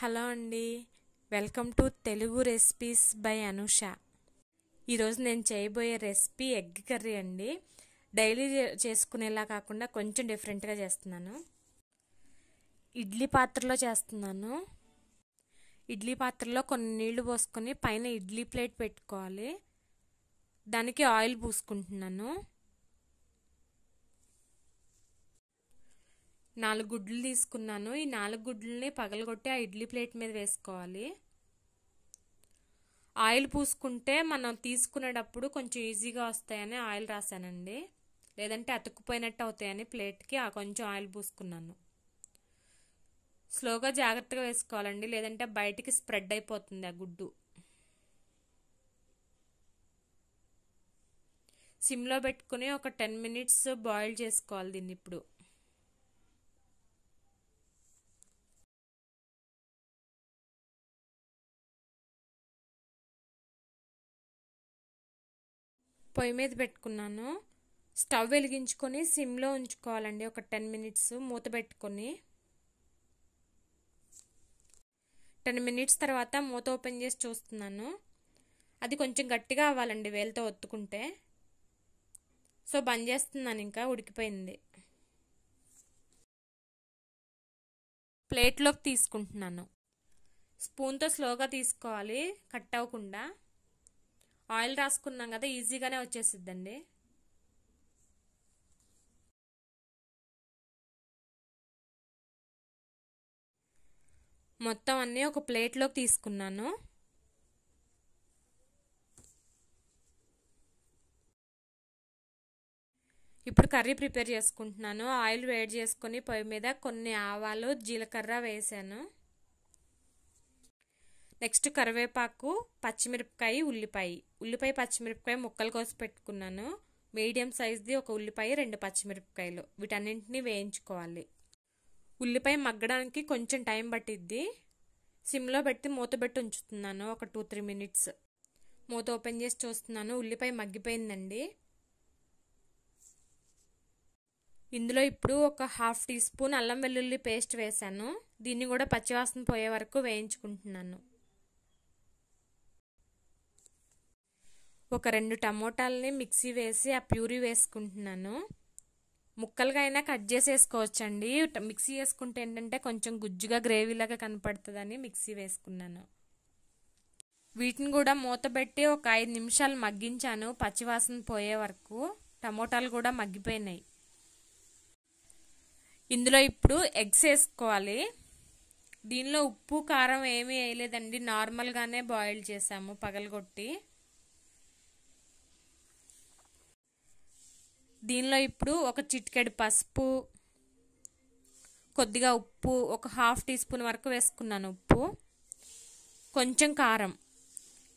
hello అండి welcome to Telugu recipes by Anusha ఈరోజు నేను చేయబోయే రెసిపీ ఎగ్ కర్రీ అండి డైలీ చేసుకునేలా కాకుండా కొంచెం డిఫరెంట్గా చేస్తున్నాను ఇడ్లీ పాత్రలో చేస్తున్నాను ఇడ్లీ పాత్రలో కొన్ని నీళ్లు పోసుకొని పైన ఇడ్లీ ప్లేట్ పెట్టుకోవాలి దానికి ఆయిల్ పూసుకుంటున్నాను నాలుగు గుడ్లు తీసుకున్నాను ఈ నాలుగు గుడ్లని పగలగొట్టి ఆ ఇడ్లీ ప్లేట్ మీద వేసుకోవాలి ఆయిల్ పూసుకుంటే మనం తీసుకునేటప్పుడు కొంచెం ఈజీగా వస్తాయని ఆయిల్ రాశానండి లేదంటే అతుక్కుపోయినట్టు అవుతాయని ప్లేట్కి ఆ కొంచెం ఆయిల్ పూసుకున్నాను స్లోగా జాగ్రత్తగా వేసుకోవాలండి లేదంటే బయటికి స్ప్రెడ్ అయిపోతుంది ఆ గుడ్డు సిమ్లో పెట్టుకుని ఒక టెన్ మినిట్స్ బాయిల్ చేసుకోవాలి దీన్ని ఇప్పుడు పొయ్యి మీద పెట్టుకున్నాను స్టవ్ వెలిగించుకొని సిమ్లో ఉంచుకోవాలండి ఒక టెన్ మినిట్స్ మూత పెట్టుకొని టెన్ మినిట్స్ తర్వాత మూత ఓపెన్ చేసి చూస్తున్నాను అది కొంచెం గట్టిగా అవ్వాలండి వేలతో ఒత్తుకుంటే సో బంద్ చేస్తున్నాను ఇంకా ఉడికిపోయింది ప్లేట్లోకి తీసుకుంటున్నాను స్పూన్తో స్లోగా తీసుకోవాలి కట్ అవ్వకుండా ఆయిల్ రాసుకున్నాం కదా ఈజీగానే వచ్చేసిద్దండి మొత్తం అన్నీ ఒక ప్లేట్లోకి తీసుకున్నాను ఇప్పుడు కర్రీ ప్రిపేర్ చేసుకుంటున్నాను ఆయిల్ వేడి చేసుకొని పొయ్యి మీద కొన్ని ఆవాలు జీలకర్ర వేసాను నెక్స్ట్ కరివేపాకు పచ్చిమిరపకాయ ఉల్లిపాయ ఉల్లిపాయ పచ్చిమిరపకాయ ముక్కలు కోసి పెట్టుకున్నాను మీడియం సైజ్ది ఒక ఉల్లిపాయ రెండు పచ్చిమిరపకాయలు వీటన్నింటినీ వేయించుకోవాలి ఉల్లిపాయ మగ్గడానికి కొంచెం టైం పట్టిద్ది సిమ్లో పెట్టి మూత పెట్టి ఉంచుతున్నాను ఒక టూ త్రీ మినిట్స్ మూత ఓపెన్ చేసి చూస్తున్నాను ఉల్లిపాయ మగ్గిపోయిందండి ఇందులో ఇప్పుడు ఒక హాఫ్ టీ స్పూన్ అల్లం వెల్లుల్లి పేస్ట్ వేశాను దీన్ని కూడా పచ్చివాసన పోయే వరకు వేయించుకుంటున్నాను ఒక రెండు టమోటాలని మిక్సీ వేసి ఆ ప్యూరీ వేసుకుంటున్నాను ముక్కలుగా అయినా కట్ చేసేసుకోవచ్చండి మిక్సీ వేసుకుంటే ఏంటంటే కొంచెం గుజ్జుగా గ్రేవీలాగా కనపడుతుందని మిక్సీ వేసుకున్నాను వీటిని కూడా మూతబెట్టి ఒక ఐదు నిమిషాలు మగ్గించాను పచ్చివాసన పోయే వరకు టమోటాలు కూడా మగ్గిపోయినాయి ఇందులో ఇప్పుడు ఎగ్స్ వేసుకోవాలి దీనిలో ఉప్పు కారం ఏమీ వేయలేదండి నార్మల్గానే బాయిల్ చేసాము పగలగొట్టి దీనిలో ఇప్పుడు ఒక చిటికెడు పసుపు కొద్దిగా ఉప్పు ఒక హాఫ్ టీ స్పూన్ వరకు వేసుకున్నాను ఉప్పు కొంచెం కారం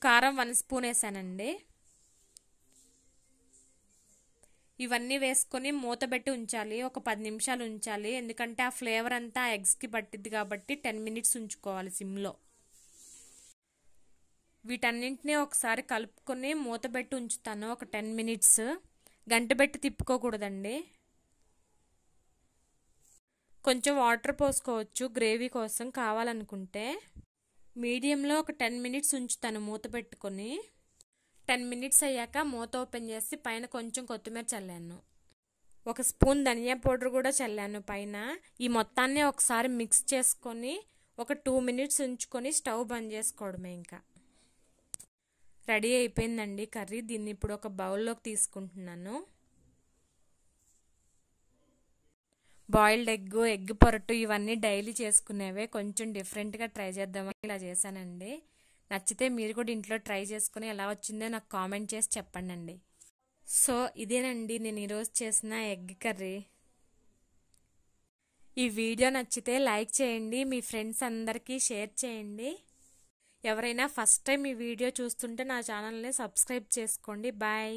కారం వన్ స్పూన్ వేసానండి ఇవన్నీ వేసుకొని మూత పెట్టి ఉంచాలి ఒక పది నిమిషాలు ఉంచాలి ఎందుకంటే ఆ ఫ్లేవర్ అంతా ఎగ్స్కి పట్టిద్ది కాబట్టి టెన్ మినిట్స్ ఉంచుకోవాలి సిమ్లో వీటన్నింటినీ ఒకసారి కలుపుకొని మూత పెట్టి ఉంచుతాను ఒక టెన్ మినిట్స్ గంట పెట్టి తిప్పుకోకూడదండి కొంచెం వాటర్ పోసుకోవచ్చు గ్రేవీ కోసం కావాలనుకుంటే మీడియంలో ఒక టెన్ మినిట్స్ ఉంచుతాను మూత పెట్టుకొని టెన్ మినిట్స్ అయ్యాక మూత ఓపెన్ చేసి పైన కొంచెం కొత్తిమీర చల్లాను ఒక స్పూన్ ధనియా పౌడర్ కూడా చల్లాను పైన ఈ మొత్తాన్ని ఒకసారి మిక్స్ చేసుకొని ఒక టూ మినిట్స్ ఉంచుకొని స్టవ్ బంద్ చేసుకోవడమే ఇంకా రెడీ అయిపోయిందండి కర్రీ దీన్ని ఇప్పుడు ఒక బౌల్లోకి తీసుకుంటున్నాను బాయిల్డ్ ఎగ్ ఎగ్ పొరటు ఇవన్నీ డైలీ చేసుకునేవే కొంచెం డిఫరెంట్గా ట్రై చేద్దామని ఇలా చేశానండి నచ్చితే మీరు కూడా ఇంట్లో ట్రై చేసుకుని ఎలా వచ్చిందో నాకు కామెంట్ చేసి చెప్పండి అండి సో ఇదేనండి నేను ఈరోజు చేసిన ఎగ్ కర్రీ ఈ వీడియో నచ్చితే లైక్ చేయండి మీ ఫ్రెండ్స్ అందరికీ షేర్ చేయండి ఎవరైనా ఫస్ట్ టైం ఈ వీడియో చూస్తుంటే నా ఛానల్ని సబ్స్క్రైబ్ చేసుకోండి బాయ్